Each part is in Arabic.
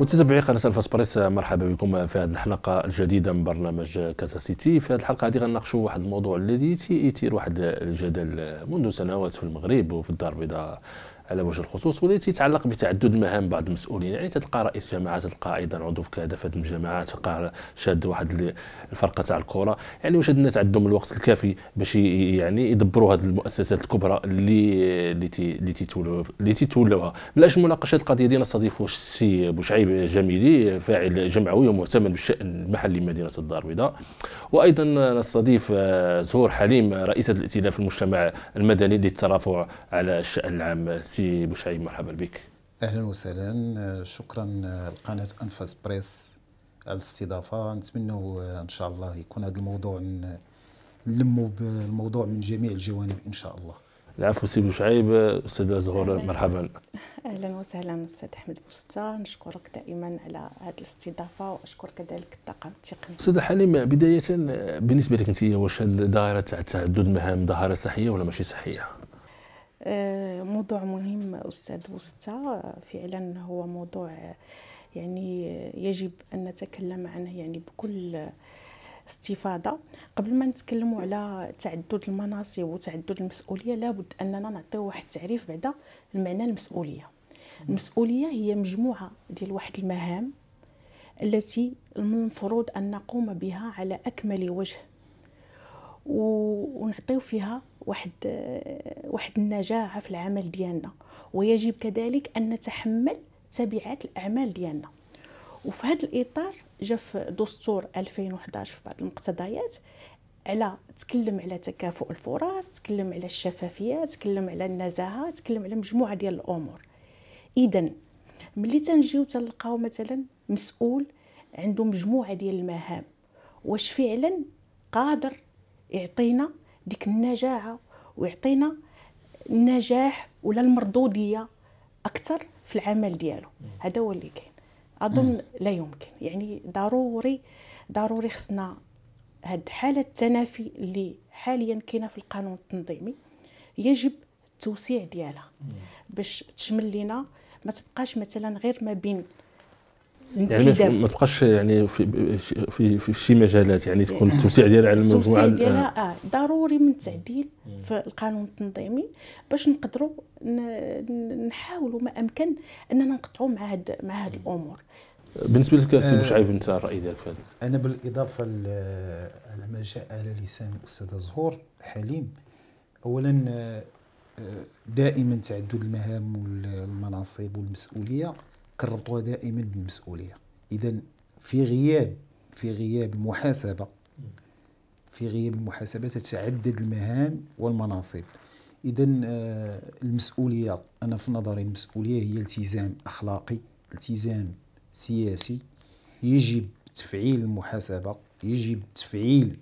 متابعي قناه الفاس بريس مرحبا بكم في هذه الحلقه الجديده من برنامج كاسا سيتي في هذه الحلقه هذه غنناقشوا واحد الموضوع الذي يثير واحد الجدل منذ سنوات في المغرب وفي الدار البيضاء على وجه الخصوص واللي تيتعلق بتعدد مهام بعض المسؤولين يعني تلقى رئيس جماعه تلقى ايضا عضو في كذا في الجماعات الجماعه تلقى شاد واحد الفرقه تاع الكره يعني واش الناس عندهم الوقت الكافي باش يعني يدبروا هذه المؤسسات الكبرى اللي اللي اللي تيتولوا اللي تيتولوها من اجل مناقشه القضيه ديالنا نستضيف السي بوشعيب جميلي فاعل جمعوي ومهتم بالشان المحلي مدينه الدار البيضاء وايضا نستضيف زهور حليم رئيسه الائتلاف المجتمع المدني للترافع على الشان العام السي سي بوشعيب مرحبا بك اهلا وسهلا آه، شكرا لقناه آه، انفاس بريس على الاستضافه نتمنوا آه، ان شاء الله يكون هذا الموضوع نلموا بالموضوع من جميع الجوانب ان شاء الله العفو سي بوشعيب استاذ زهور مرحبا اهلا وسهلا استاذ احمد بوستا نشكرك دائما على هذه الاستضافه واشكر كذلك الطاقم التقني استاذ حليم بدايه بالنسبه لك انت واش هذه الظاهره تاع تعدد المهام ظاهره صحيه ولا ماشي صحيه؟ آه، موضوع مهم أستاذ وسطى فعلا هو موضوع يعني يجب أن نتكلم عنه يعني بكل استفاضة قبل ما نتكلم على تعدد المناصب وتعدد المسؤولية لابد أننا نعطيو واحد التعريف بعدا المعنى المسؤولية المسؤولية هي مجموعة ديال واحد المهام التي المفروض أن نقوم بها على أكمل وجه ونعطيو فيها واحد آه، واحد النجاعه في العمل ديالنا ويجب كذلك ان نتحمل تبعات الاعمال ديالنا وفي هذا الاطار جا في دستور 2011 في بعض المقتضيات على تكلم على تكافؤ الفرص تكلم على الشفافيه تكلم على النزاهه تكلم على مجموعه ديال الامور اذا ملي تنجيو تلقاو مثلا مسؤول عنده مجموعه ديال المهام واش فعلا قادر يعطينا ديك النجاعه ويعطينا النجاح ولا المردوديه اكثر في العمل ديالو هذا هو اللي كاين اظن لا يمكن يعني ضروري ضروري خصنا هاد حاله التنافي اللي حاليا كاينه في القانون التنظيمي يجب التوسيع ديالها باش تشمل لينا ما تبقاش مثلا غير ما بين يعني ما تبقاش يعني في في في شي مجالات يعني تكون التوسيع آه. ديالها على المجموعه التوسيع ديالها آه. ضروري من التعديل في القانون التنظيمي باش نقدروا نحاولوا ما امكن اننا نقطعوا مع هاد مع هاد الامور بالنسبه لك سي بوشعيب آه. انت الراي ديالك في انا بالاضافه على ما جاء على لسان الاستاذه زهور حليم اولا آه، دائما تعدد المهام والمناصب والمسؤوليه كربطوها دائما بالمسؤوليه اذا في غياب في غياب المحاسبه في غياب المحاسبه تتعدد المهام والمناصب اذا آه، المسؤوليه انا في نظري المسؤوليه هي التزام اخلاقي التزام سياسي يجب تفعيل المحاسبه يجب تفعيل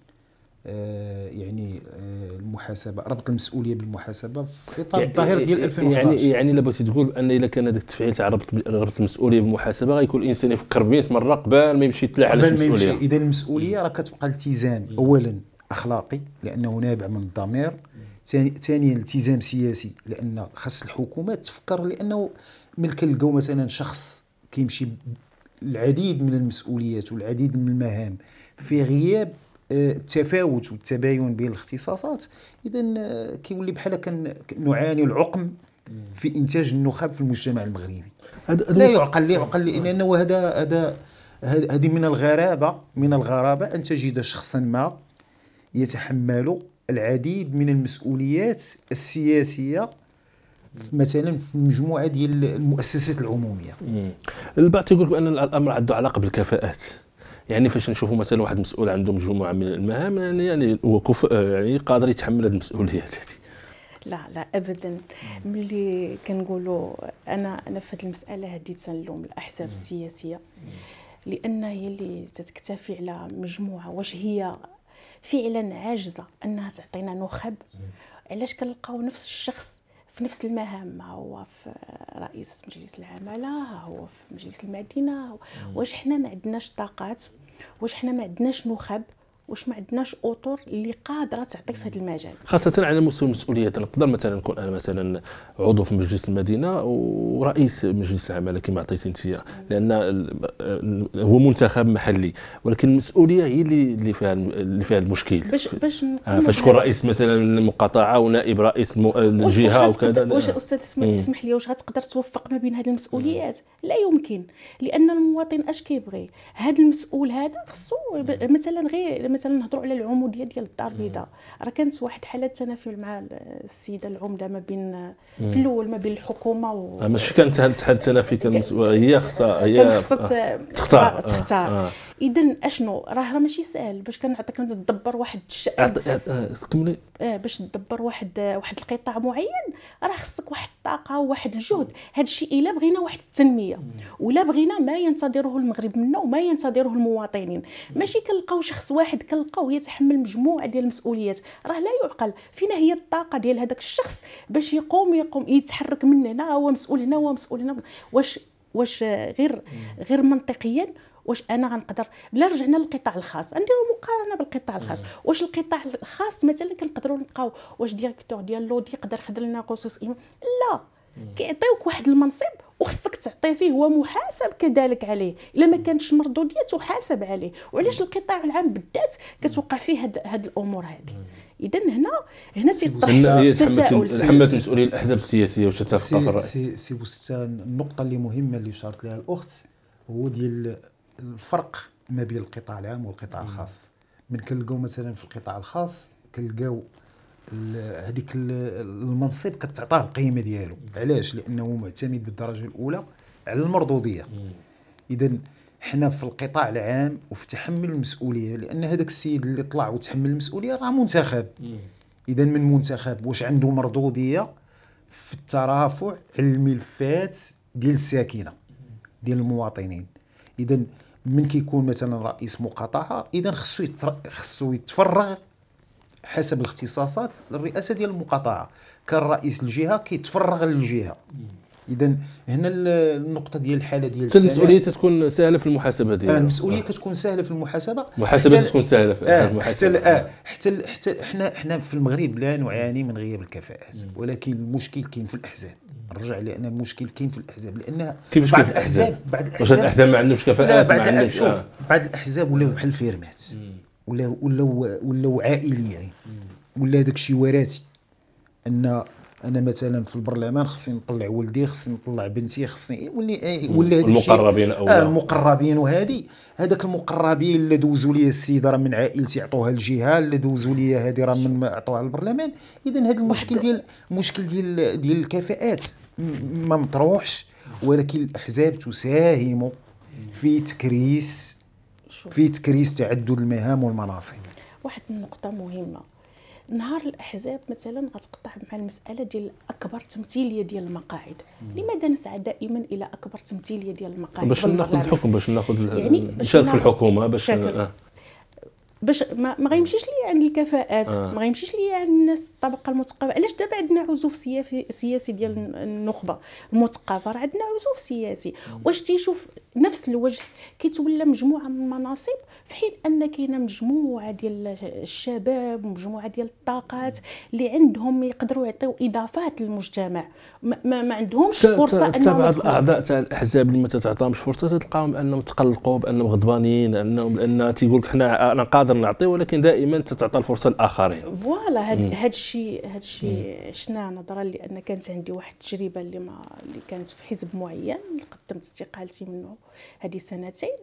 آه، يعني آه، المحاسبه ربط المسؤوليه بالمحاسبه في اطار يعني، الظاهر الظاهره ديال 2011 يعني يعني لبغيتي يعني بغيتي تقول ان الا كان هذاك التفعيل تاع ربط ربط المسؤوليه بالمحاسبه غيكون الانسان يفكر 100 مره قبل ما يمشي يتلاعب على المسؤوليه قبل ما اذا المسؤوليه راه كتبقى التزام اولا اخلاقي لانه نابع من الضمير ثانيا التزام سياسي لان خاص الحكومات تفكر لانه من كنلقاو مثلا شخص كيمشي العديد من المسؤوليات والعديد من المهام في غياب التفاوت والتباين بين الاختصاصات اذا آه، كيولي بحال كنعاني العقم في انتاج النخب في المجتمع المغربي لا يعقل لا يعقل لانه هذا هذا هذه من الغرابه من الغرابه ان تجد شخصا ما يتحمل العديد من المسؤوليات السياسيه مثلا في مجموعه ديال المؤسسات العموميه البعض يقول بان الامر عنده علاقه بالكفاءات يعني فاش نشوفوا مثلا واحد مسؤول عنده مجموعه من المهام يعني, يعني هو كف يعني قادر يتحمل هذه المسؤوليات هذه لا لا ابدا ملي كنقولوا انا انا في هذه المساله هذه تنلوم الاحزاب السياسيه لان هي اللي تتكتفي على مجموعه واش هي فعلا عاجزه انها تعطينا نخب علاش كنلقاو نفس الشخص في نفس المهام ها هو في رئيس مجلس العماله ها هو في مجلس المدينه واش حنا ما عندناش طاقات واش حنا ما عندناش نخب واش ما عندناش اطر اللي قادره تعطيك في هذا المجال خاصه على مستوى المسؤوليات نقدر مثلا نكون انا مثلا عضو في مجلس المدينه ورئيس مجلس العمل كما عطيتي انت لان هو منتخب محلي ولكن المسؤوليه هي اللي فيها اللي فيها المشكل باش باش آه فاش تكون رئيس مثلا المقاطعه ونائب رئيس الجهه وكذا واش استاذ اسمح لي واش غتقدر توفق ما بين هذه المسؤوليات لا يمكن لان المواطن اش كيبغي هذا المسؤول هذا خصو مثلا غير مثلا نهضروا على العموديه ديال الدار البيضاء راه كانت واحد حاله تنافي مع السيده العمده ما بين في الاول ما بين الحكومه و آه، ماشي كانت حاله تنافي كان هي خصها هي آه، تختار آه، تختار اذا اشنو راه راه ماشي سهل باش كنعطيك انت تدبر واحد كملي اه باش تدبر واحد واحد القطاع معين راه خصك واحد الطاقه وواحد الجهد هذا الشيء الا بغينا واحد التنميه ولا بغينا ما ينتظره المغرب منا وما ينتظره المواطنين ماشي كنلقاو شخص واحد كنلقاو هي تحمل مجموعه ديال المسؤوليات راه لا يعقل فينا هي الطاقه ديال هذاك الشخص باش يقوم يقوم يتحرك من هنا هو مسؤول هنا هو مسؤول هنا واش واش غير غير منطقيا واش انا غنقدر بلا رجعنا للقطاع الخاص نديرو مقارنه بالقطاع الخاص واش القطاع الخاص مثلا كنقدروا نلقاو واش ديريكتور ديال لودي يقدر يخدم لنا قصص لا كيعطيوك واحد المنصب وخصك تعطيه فيه هو محاسب كذلك عليه الا ما كانش مردوديه تحاسب عليه وعلاش القطاع العام بالذات كتوقع فيه هاد, هاد الامور هذه اذا هنا هنا تيطرح التساؤل تحملت مسؤوليه الاحزاب السياسيه واش تتفق الراي سي سي بستان النقطه اللي مهمه اللي شارت لها الاخت هو ديال الفرق ما بين القطاع العام والقطاع الخاص من كنلقاو مثلا في القطاع الخاص كنلقاو هذيك المنصب كتعطاه القيمه ديالو علاش لانه معتمد بالدرجه الاولى على المردوديه اذا حنا في القطاع العام وفي تحمل المسؤوليه لان هذاك السيد اللي طلع وتحمل المسؤوليه راه منتخب اذا من منتخب واش عنده مردوديه في الترافع على الملفات ديال الساكنه ديال المواطنين اذا من كيكون مثلا رئيس مقاطعه اذا خصو خصو يتفرغ حسب الاختصاصات الرئاسه ديال المقاطعه كان رئيس الجهه كيتفرغ للجهه اذا هنا النقطه ديال الحاله ديال المسؤوليه تتكون سهله في المحاسبه ديالها آه المسؤوليه آه. كتكون سهله في المحاسبه المحاسبه تكون سهله في آه المحاسبه حتى آه حتى حتى حنا حنا في المغرب لا نعاني من غياب الكفاءات ولكن المشكل كاين في الاحزاب نرجع لان المشكل كاين في الاحزاب لان كيفاش بعض الاحزاب بعض الاحزاب واش الاحزاب ما عندهمش كفاءات ما عندهمش شوف آه. بعض الاحزاب ولاو بحال الفيرمات ولا ولا ولا عائلي يعني ولا داكشي وراثي ان انا مثلا في البرلمان خصني نطلع ولدي خصني نطلع بنتي خصني ولي ولا المقربين او آه المقربين وهذه هذاك المقربين اللي دوزوا لي السيد راه من عائلتي عطوها الجهه اللي دوزوا لي هذه راه من عطوها البرلمان اذا هذا المشكل ديال المشكل ديال ديال الكفاءات ما مطروحش ولكن الاحزاب تساهم في تكريس في تكريس تعدد المهام والمناصب واحد النقطة مهمة نهار الاحزاب مثلا غتقطع مع المساله ديال اكبر تمثيليه ديال المقاعد مم. لماذا نسعى دائما الى اكبر تمثيليه ديال المقاعد باش ناخذ الحكم باش ناخذ يعني نشارك في الحكومه باش باش ما, ما غيمشيش ليا عن الكفاءات آه. ما غيمشيش ليا عن الناس الطبقه المثقفه علاش دابا عندنا عزوف سياسي سياسي ديال النخبه المثقفه راه عندنا عزوف سياسي واش تيشوف نفس الوجه كيتولى مجموعه من المناصب في حين ان كاينه مجموعه ديال الشباب مجموعه ديال الطاقات اللي عندهم يقدروا يعطيو اضافات للمجتمع ما, ما, عندهمش فرصه انهم بعض الاعضاء تاع الاحزاب اللي ما تتعطاهمش فرصه تلقاهم انهم تقلقوا بانهم غضبانين انهم لان تيقول لك حنا انا نقدر نعطيه ولكن دائما تتعطى الفرصه للاخرين فوالا هاد الشيء هاد الشيء شنا نظرا لان كانت عندي واحد التجربه اللي ما اللي كانت في حزب معين قدمت استقالتي منه هذه سنتين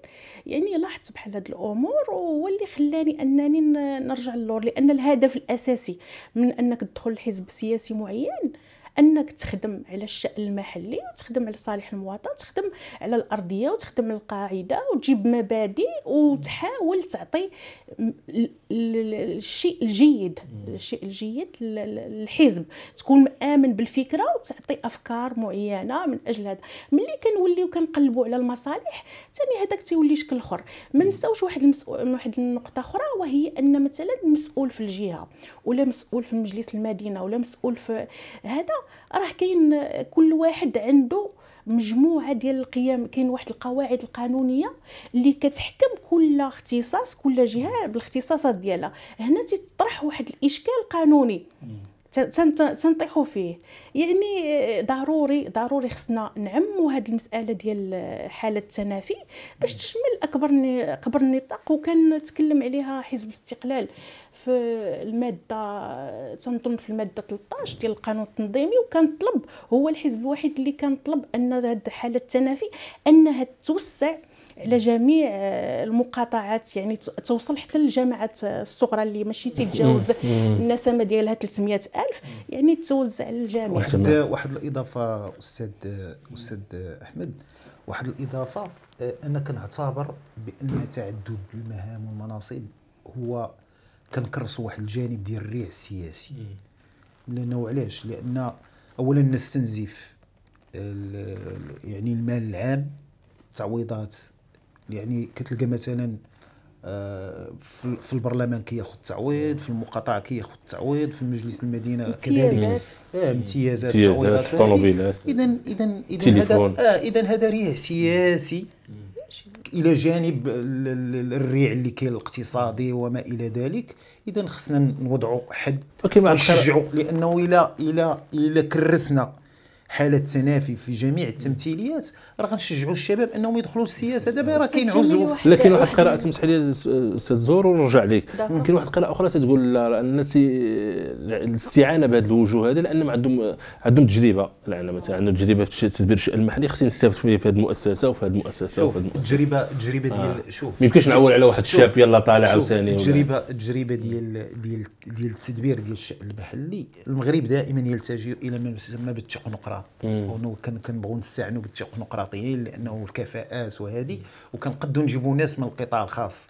يعني لاحظت بحال هاد الامور هو اللي خلاني انني نرجع للور لان الهدف الاساسي من انك تدخل لحزب سياسي معين انك تخدم على الشان المحلي وتخدم على صالح المواطن تخدم على الارضيه وتخدم القاعده وتجيب مبادئ وتحاول تعطي الشيء الجيد الشيء الجيد للحزب تكون مامن بالفكره وتعطي افكار معينه من اجل هذا ملي كنوليو كنقلبوا على المصالح ثاني هذاك تيولي شكل اخر ما نساوش واحد المسؤول واحد النقطه اخرى وهي ان مثلا المسؤول في الجهه ولا مسؤول في مجلس المدينه ولا مسؤول في هذا راه كاين كل واحد عنده مجموعه ديال القيم كاين واحد القواعد القانونيه اللي كتحكم كل اختصاص كل جهه بالاختصاصات ديالها هنا تطرح واحد الاشكال قانوني تنطيحوا فيه يعني آه، ضروري ضروري خصنا نعموا هذه المساله ديال آه، حاله التنافي باش تشمل اكبر اكبر نطاق وكان تكلم عليها حزب الاستقلال في الماده آه، تنظن في الماده 13 ديال القانون التنظيمي وكان طلب هو الحزب الوحيد اللي كان طلب ان هذه حاله التنافي انها توسع على جميع آه، المقاطعات يعني توصل حتى للجامعات آه، الصغرى اللي ماشي تتجاوز النسمه ديالها 300 الف يعني توزع على واحد واحد الاضافه استاذ استاذ احمد واحد الاضافه آه، انا كنعتبر بان تعدد المهام والمناصب هو كنكرسوا واحد الجانب ديال الريع السياسي لانه علاش لان اولا نستنزف يعني المال العام تعويضات يعني كتلقى مثلا آه، في البرلمان كياخذ التعويض في المقاطعه كياخذ التعويض في مجلس المدينه كذلك امتيازات إيه، امتيازات طلبيلات اذا اذا اذا هذا آه اذا هذا ريع سياسي الى جانب الريع اللي كاين الاقتصادي وما الى ذلك اذا خصنا نوضعوا حد ونشجعوا لانه الى الى الى كرسنا حاله تنافي في جميع التمثيليات راه غنشجعوا الشباب انهم يدخلوا السياسه دابا راه كاين عزوف لكن واحد القراءه تسمح لي استاذ زور ونرجع عليك يمكن واحد القراءه اخرى تتقول لا الناس الاستعانه بهذا الوجوه هذا لان عندهم عندهم تجربه لان مثلا عندهم تجربه في تدبير الشان المحلي خصني نستافد في هذه المؤسسه وفي هذه المؤسسه وفي هذه المؤسسه التجربه التجربه ديال آه. شوف ما يمكنش نعول على واحد الشاب يلا طالع عاوتاني التجربه التجربه ديال ديال ديال التدبير ديال الشان المحلي المغرب دائما يلتجئ الى ما يسمى بالتكنوقراط الاداره وكنبغيو نستعنوا بالتقنقراطيين لانه الكفاءات وهذه وكنقدوا نجيبوا ناس من القطاع الخاص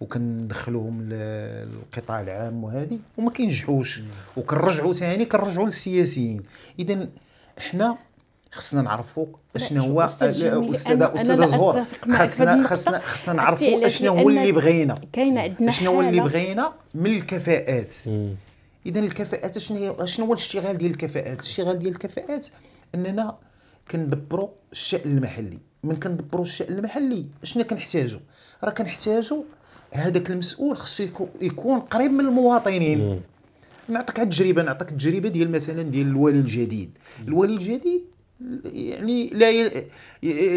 وكندخلوهم للقطاع العام وهذه وما كينجحوش وكنرجعوا ثاني كنرجعوا للسياسيين اذا احنا خصنا نعرفوا اشنو هو استاذ استاذ زهور خصنا خصنا خصنا نعرفوا اشنو هو اللي بغينا كاينه عندنا هو اللي بغينا من الكفاءات مم. اذا الكفاءات شنو هي شنو هو الاشتغال ديال الكفاءات الاشتغال ديال الكفاءات اننا كندبروا الشان المحلي من كندبروا الشان المحلي شنو كنحتاجو راه كنحتاجو هذاك المسؤول خصو يكون قريب من المواطنين نعطيك التجربه نعطيك التجربه ديال مثلا ديال الوالي الجديد الوالي الجديد يعني لا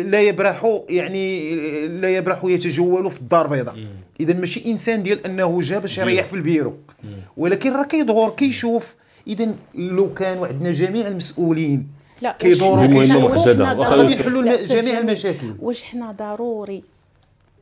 لا يبرح يعني لا يبرح يتجول في الدار البيضاء اذا ماشي انسان ديال انه جا باش يريح في البيرو ولكن راه كيظهر كيشوف اذا لو كانوا عندنا جميع المسؤولين كيدوروا كيشوفوا غادي يحلوا جميع المشاكل واش حنا ضروري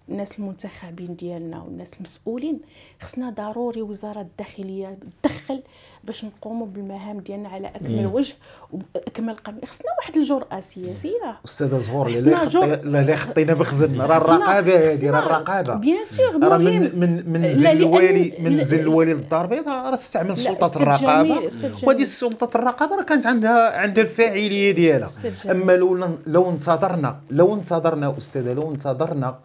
الناس المنتخبين ديالنا والناس المسؤولين خصنا ضروري وزاره الداخليه تدخل باش نقوموا بالمهام ديالنا على اكمل وجه واكمل قانون خصنا واحد الجراه سياسيه استاذه زهور لا لا خطينا بخزن راه الرقابه هذه راه الرقابه بيان سيغ راه من من زل الوالي من زل الوالي للدار البيضاء راه استعمل سلطه الرقابه وهذه سلطه الرقابه راه كانت عندها عندها الفاعليه ديالها اما لو لو انتظرنا لو انتظرنا استاذه لو انتظرنا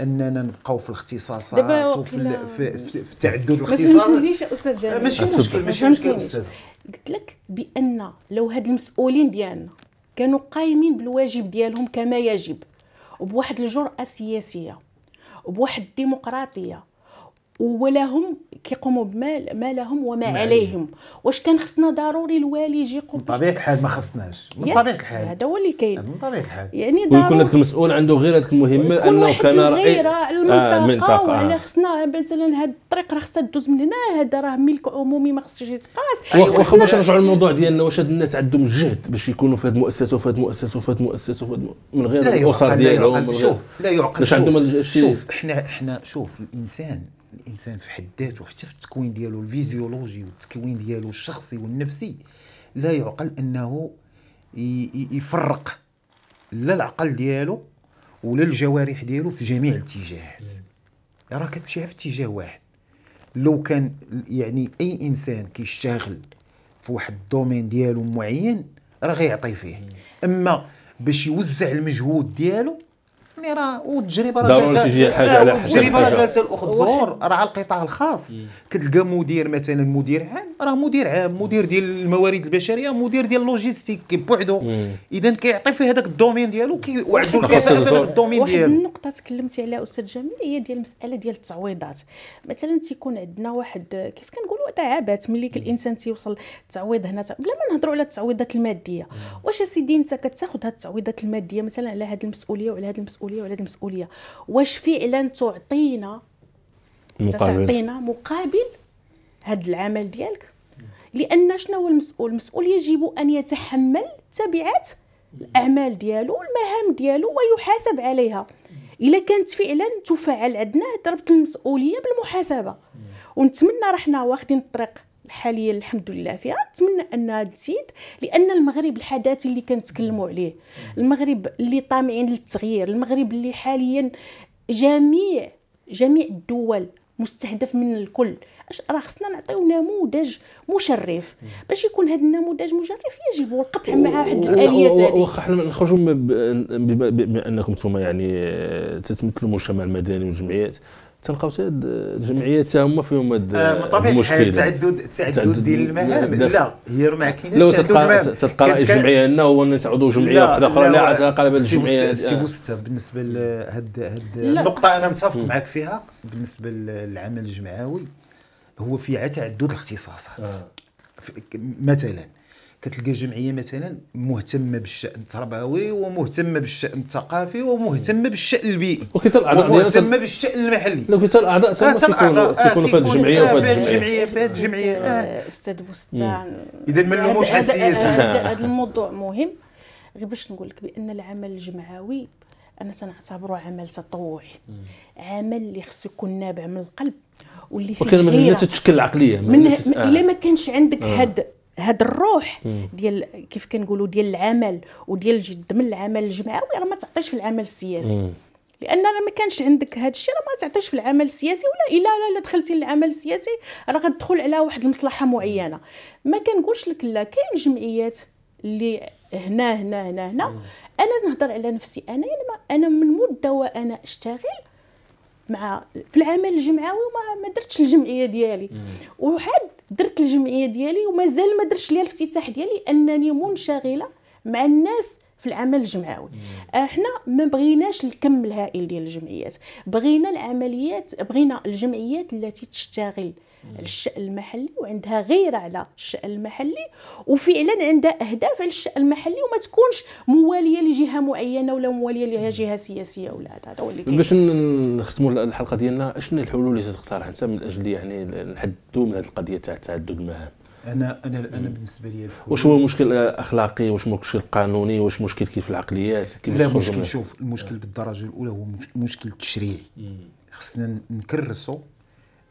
اننا نبقاو في الاختصاصات وفي ال... في, في, في تعدد الاختصاصات ما فهمتنيش استاذ جلال ماشي مشكل ماشي مشكل استاذ قلت لك بان لو هاد المسؤولين ديالنا كانوا قايمين بالواجب ديالهم كما يجب وبواحد الجرأة سياسية وبواحد الديمقراطية ولا هم كيقوموا بما ما لهم وما عليهم واش كان خصنا ضروري الوالي يجي يقوم من طبيعه الحال ما خصناش من طبيعه الحال هذا هو اللي كاين من طبيعه الحال يعني ويكون هذاك المسؤول عنده غير هذيك المهمه انه كان رئيس على آه، المنطقه آه وعلى خصنا مثلا هذه الطريق راه خصها تدوز من هنا هذا راه ملك عمومي ما خصش يتقاس واخا أيوة، باش نرجعوا للموضوع ديالنا واش هاد الناس عندهم جهد باش يكونوا في هذه المؤسسه وفي هذه المؤسسه وفي هذه المؤسسه من غير الاسر ديالهم لا يعقل شوف لا يعقل شوف شوف احنا احنا شوف الانسان الانسان في حد ذاته حتى في التكوين ديالو الفيزيولوجي والتكوين ديالو الشخصي والنفسي لا يعقل انه يفرق لا العقل ديالو ولا الجوارح ديالو في جميع الاتجاهات راه كتمشي في اتجاه واحد لو كان يعني اي انسان كيشتغل في واحد الدومين ديالو معين راه غيعطي فيه اما باش يوزع المجهود ديالو يعني راه والتجربه راه ضروري حاجه على التجربه راه جالسه الاخت زهور راه على القطاع الخاص كتلقى مدير مثلا مدير عام راه مدير عام مدير ديال الموارد البشريه مدير ديال اللوجيستيك بوحدو اذا كيعطي في هذاك الدومين ديالو وعندو الكفاءه في هذاك الدومين ديالو واحد النقطه تكلمتي عليها استاذ جميل هي ديال المساله ديال التعويضات مثلا تيكون عندنا واحد كيف كنقولوا تعابات ملي الانسان تيوصل التعويض هنا بلا ما نهضروا على التعويضات الماديه واش سيدي انت كتاخذ هاد التعويضات الماديه مثلا على هاد المسؤوليه وعلى هاد المسؤوليه المسؤوليه ولا المسؤوليه واش فعلا تعطينا مقابل. تعطينا مقابل هذا العمل ديالك لان شنو هو المسؤول المسؤول يجب ان يتحمل تبعات الاعمال ديالو والمهام ديالو ويحاسب عليها الا كانت فعلا تفعل عندنا ضربت المسؤوليه بالمحاسبه ونتمنى رحنا واخدين الطريق حاليا الحمد لله فيها نتمنى انها تزيد لان المغرب الحداثي اللي كنتكلموا عليه المغرب اللي طامعين للتغيير المغرب اللي حاليا جميع جميع الدول مستهدف من الكل راه خصنا نعطيو نموذج مشرف باش يكون هذا النموذج مشرف يجب القطع مع واحد الاليات هذه واخا حنا نخرجوا بما انكم انتم يعني آه، تتمثلوا المجتمع المدني والجمعيات تلقاو حتى الجمعيات تا هما فيهم هاد المشكل تعدد تعدد ديال المهام لا هي ما كاينش لو تلقى تلقى رئيس الجمعيه هنا هو نسعدوا جمعيه واحده اخرى لا عاد قلب الجمعيه سي سته بالنسبه لهاد هاد النقطه انا متفق معك فيها بالنسبه للعمل الجمعوي هو في تعدد الاختصاصات آه. مثلا كتلقى جمعيه مثلا مهتمه بالشان التربوي ومهتمه بالشان الثقافي ومهتمه بالشان البيئي الاعضاء ومهتمه بالشان المحلي وكثر الاعضاء آه، تيكونوا تيكونوا آه، في هذه الجمعيه آه، وفي هذه الجمعيه في هذه الجمعيه بستان اذا ما نلوموش على السياسه هذا الموضوع مهم غير باش نقول لك بان العمل الجمعوي انا سنعتبره عمل تطوعي عمل اللي خصو يكون نابع من القلب واللي فيه وكان من هنا تتشكل العقليه من, الا ما كانش عندك هذا هاد الروح ديال كيف كنقولوا ديال العمل وديال الجد من العمل الجمعوي راه ما تعطيش في العمل السياسي مم. لان راه ما كانش عندك هاد الشيء راه ما تعطيش في العمل السياسي ولا الا لا دخلتي للعمل السياسي راه غتدخل على واحد المصلحه معينه ما كنقولش لك لا كاين جمعيات اللي هنا هنا هنا هنا مم. انا نهضر على نفسي انا يعني انا من مده وانا اشتغل مع في العمل الجمعوي وما ما درتش الجمعيه ديالي وحد درت الجمعيه ديالي ومازال ما درتش ليا الافتتاح ديالي انني منشغله مع الناس في العمل الجمعوي احنا آه، ما بغيناش الكم الهائل ديال الجمعيات بغينا العمليات بغينا الجمعيات التي تشتغل الشأن المحلي وعندها غيرة على الشأن المحلي وفعلا عندها أهداف على الشأن المحلي وما تكونش موالية لجهة معينة ولا موالية لجهة سياسية ولا هذا هو اللي كاين باش نختموا الحلقة ديالنا شنو الحلول اللي تقترح أنت من أجل يعني نحدوا من هذه القضية تاع تعدد المهام انا انا انا بالنسبه لي واش هو مشكل اخلاقي واش مشكل قانوني واش مشكل كيف العقليات كيف لا مشكل شوف المشكل آه. بالدرجه الاولى هو مشكل تشريعي خصنا نكرسوا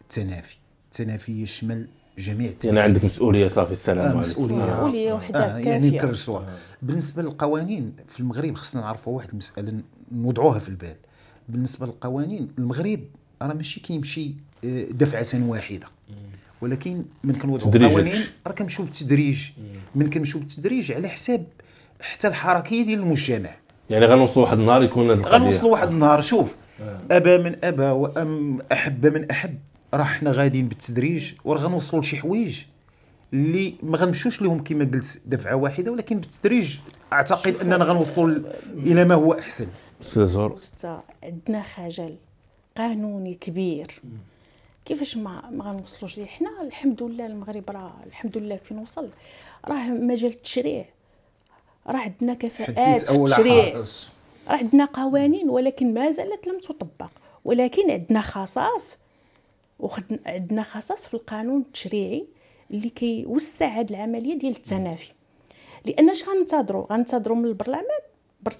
التنافي التنافي يشمل جميع التنافي يعني عندك مسؤوليه صافي السلام آه مسؤوليه آه، مسؤوليه آه. وحده آه يعني نكرسوها بالنسبه للقوانين في المغرب خصنا نعرفوا واحد المساله نوضعوها في البال بالنسبه للقوانين المغرب راه ماشي كيمشي آه، دفعه واحده ولكن من كنوضعوا القوانين راه كنمشيو بالتدريج من كنمشيو بالتدريج على حساب حتى الحركيه ديال المجتمع يعني غنوصلوا واحد النهار يكون غنوصلوا واحد النهار شوف آه. ابى من ابى وام احب من احب راه حنا غاديين بالتدريج وراه غنوصلوا لشي حوايج اللي ما غنمشوش لهم كما قلت دفعه واحده ولكن بالتدريج اعتقد اننا غنوصلوا الى ما هو احسن استاذ عندنا خجل قانوني كبير كيفاش ما ما غنوصلوش ليه حنا الحمد لله المغرب راه الحمد لله فين وصل راه مجال التشريع راه عندنا كفاءات في التشريع راه عندنا قوانين ولكن ما زالت لم تطبق ولكن عندنا خصاص وعندنا خصص في القانون التشريعي اللي كيوسع هذه العمليه ديال التنافي لان اش غنتظروا غنتظروا من البرلمان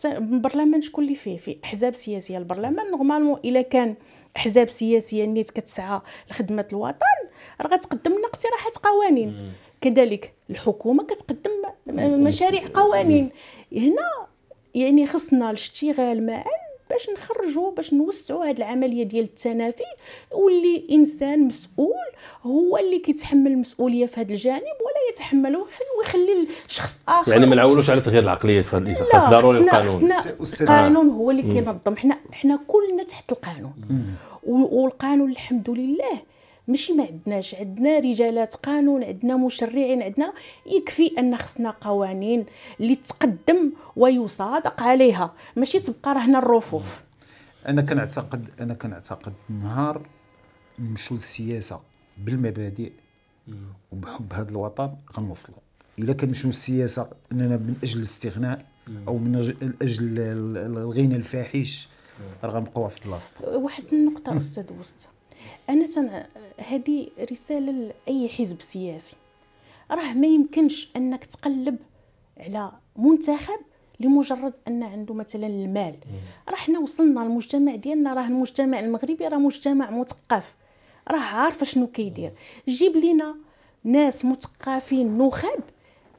من برلمان شكون اللي فيه فيه احزاب سياسيه البرلمان نورمالمون الا كان احزاب سياسيه نيت كتسعى لخدمه الوطن راه غتقدم لنا اقتراحات قوانين كذلك الحكومه كتقدم مشاريع قوانين هنا يعني خصنا الاشتغال معا باش نخرجوا باش نوسعوا هاد العمليه ديال التنافي واللي انسان مسؤول هو اللي كيتحمل المسؤوليه في هذا الجانب ولا يتحمله ويخلي الشخص اخر يعني ما نعولوش على تغيير العقليات في هذا الانسان خاص ضروري القانون القانون هو اللي كينظم حنا حنا كلنا تحت القانون والقانون الحمد لله ماشي ما عندناش عندنا رجالات قانون عندنا مشرعين عندنا يكفي ان خصنا قوانين اللي تقدم ويصادق عليها ماشي تبقى رهنا الرفوف انا كنعتقد انا كنعتقد نهار نمشيو للسياسه بالمبادئ وبحب هذا الوطن غنوصلوا الا كنمشيو للسياسه اننا من اجل الاستغناء او من اجل الغنى الفاحش راه غنبقاو في بلاصتنا واحد النقطه استاذ وسط انا تن... هذه رساله لاي حزب سياسي راه ما يمكنش انك تقلب على منتخب لمجرد ان عنده مثلا المال راه حنا وصلنا المجتمع ديالنا راه المجتمع المغربي راه مجتمع مثقف راه عارف شنو كيدير جيب لينا ناس مثقفين نخب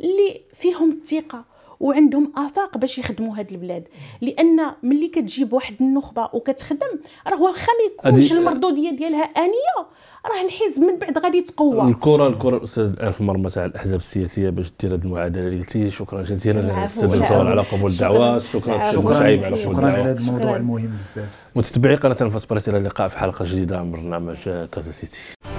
اللي فيهم الثقه وعندهم افاق باش يخدموا هاد البلاد لان ملي كتجيب واحد النخبه وكتخدم راه واخا ما يكونش المردوديه ديالها انيه راه الحزب من بعد غادي يتقوى الكره الكره الاستاذ الان في مرمى تاع الاحزاب السياسيه باش دير هذه المعادله اللي قلتي شكرا جزيلا للاستاذ على قبول الدعوه شكرا شكرا شعيب على قبول الدعوه شكرا على هذا الموضوع المهم بزاف متتبعي قناه فاس الى اللقاء في حلقه جديده من برنامج كازا سيتي